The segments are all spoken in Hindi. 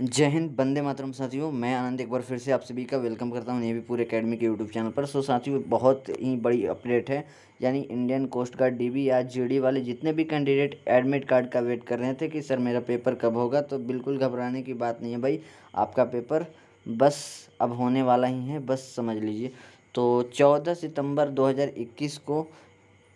जय हिंद बंदे मातरम साथियों मैं आनंद एक बार फिर से आप सभी का वेलकम करता हूं भी पूरे अकेडमी के यूट्यूब चैनल पर सो साथियों बहुत ही बड़ी अपडेट है यानी इंडियन कोस्ट गार्ड डी या जीडी वाले जितने भी कैंडिडेट एडमिट कार्ड का वेट कर रहे थे कि सर मेरा पेपर कब होगा तो बिल्कुल घबराने की बात नहीं है भाई आपका पेपर बस अब होने वाला ही है बस समझ लीजिए तो चौदह सितम्बर दो को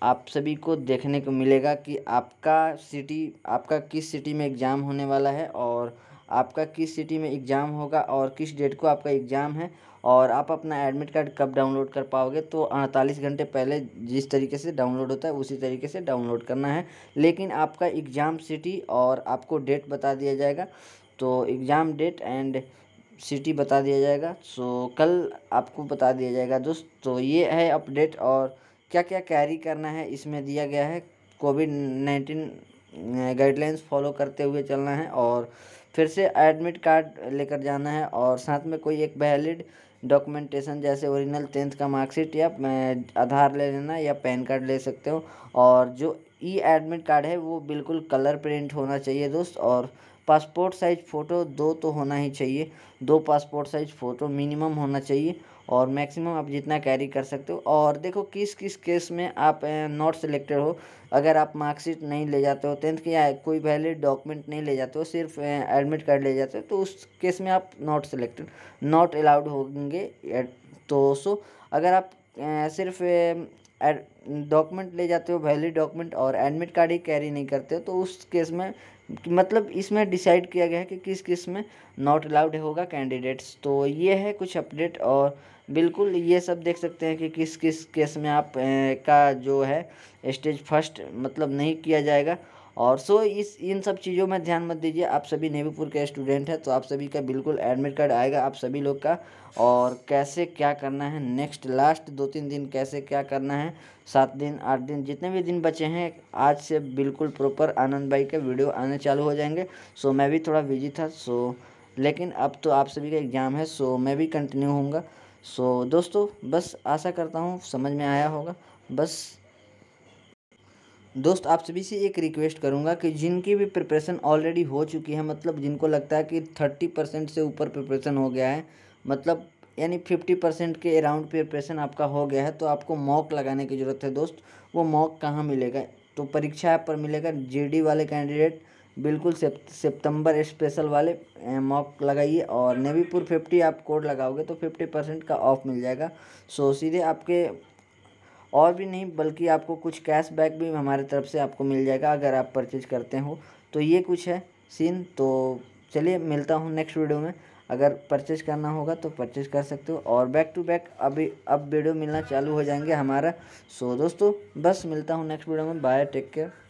आप सभी को देखने को मिलेगा कि आपका सिटी आपका किस सिटी में एग्ज़ाम होने वाला है और आपका किस सिटी में एग्ज़ाम होगा और किस डेट को आपका एग्ज़ाम है और आप अपना एडमिट कार्ड कब डाउनलोड कर पाओगे तो अड़तालीस घंटे पहले जिस तरीके से डाउनलोड होता है उसी तरीके से डाउनलोड करना है लेकिन आपका एग्ज़ाम सिटी और आपको डेट बता दिया जाएगा तो एग्ज़ाम डेट एंड सिटी बता दिया जाएगा सो कल आपको बता दिया जाएगा दोस्त तो ये है अपडेट और क्या क्या कैरी करना है इसमें दिया गया है कोविड नाइन्टीन गाइडलाइंस फॉलो करते हुए चलना है और फिर से एडमिट कार्ड लेकर जाना है और साथ में कोई एक वैलिड डॉक्यूमेंटेशन जैसे ओरिजिनल टेंथ का मार्कशीट या आधार ले लेना या पैन कार्ड ले सकते हो और जो ई एडमिट कार्ड है वो बिल्कुल कलर प्रिंट होना चाहिए दोस्त और पासपोर्ट साइज़ फ़ोटो दो तो होना ही चाहिए दो पासपोर्ट साइज़ फ़ोटो मिनिमम होना चाहिए और मैक्सिमम आप जितना कैरी कर सकते हो और देखो किस किस केस में आप नॉट सिलेक्टेड हो अगर आप मार्कशीट नहीं ले जाते हो टेंथ की या कोई वैलिड डॉक्यूमेंट नहीं ले जाते हो सिर्फ एडमिट कार्ड ले जाते हो तो उस केस में आप नॉट सिलेक्टेड नॉट अलाउड होंगे तो सो अगर आप सिर्फ डॉक्यूमेंट ले जाते हो वैलिड डॉक्यूमेंट और एडमिट कार्ड ही कैरी नहीं करते हो तो उस केस में मतलब इसमें डिसाइड किया गया है कि किस किस में नॉट अलाउड होगा कैंडिडेट्स तो ये है कुछ अपडेट और बिल्कुल ये सब देख सकते हैं कि किस किस केस में आप ए, का जो है स्टेज फर्स्ट मतलब नहीं किया जाएगा और सो इस इन सब चीज़ों में ध्यान मत दीजिए आप सभी नेवीपुर के स्टूडेंट हैं तो आप सभी का बिल्कुल एडमिट कार्ड आएगा आप सभी लोग का और कैसे क्या करना है नेक्स्ट लास्ट दो तीन दिन कैसे क्या करना है सात दिन आठ दिन जितने भी दिन बचे हैं आज से बिल्कुल प्रॉपर आनंद भाई के वीडियो आने चालू हो जाएंगे सो मैं भी थोड़ा बिजी था सो लेकिन अब तो आप सभी का एग्ज़ाम है सो मैं भी कंटिन्यू होऊंगा सो दोस्तों बस आशा करता हूँ समझ में आया होगा बस दोस्त आप सभी से एक रिक्वेस्ट करूंगा कि जिनकी भी प्रिपरेशन ऑलरेडी हो चुकी है मतलब जिनको लगता है कि थर्टी परसेंट से ऊपर प्रिपरेशन हो गया है मतलब यानी फिफ्टी परसेंट के अराउंड प्रिपरेशन आपका हो गया है तो आपको मॉक लगाने की ज़रूरत है दोस्त वो मॉक कहाँ मिलेगा तो परीक्षा पर मिलेगा जे वाले कैंडिडेट बिल्कुल सितंबर स्पेशल वाले मॉक लगाइए और नेवीपुर फिफ्टी आप कोड लगाओगे तो फिफ्टी परसेंट का ऑफ मिल जाएगा सो सीधे आपके और भी नहीं बल्कि आपको कुछ कैशबैक भी हमारे तरफ से आपको मिल जाएगा अगर आप परचेज करते हो तो ये कुछ है सीन तो चलिए मिलता हूँ नेक्स्ट वीडियो में अगर परचेज़ करना होगा तो परचेज़ कर सकते हो और बैक टू बैक अभी अब वीडियो मिलना चालू हो जाएंगे हमारा सो दोस्तों बस मिलता हूँ नेक्स्ट वीडियो में बाय टेक केयर